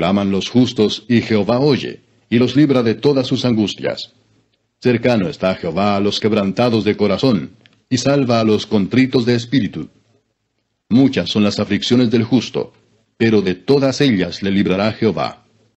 Claman los justos, y Jehová oye, y los libra de todas sus angustias. Cercano está Jehová a los quebrantados de corazón, y salva a los contritos de espíritu. Muchas son las aflicciones del justo, pero de todas ellas le librará Jehová.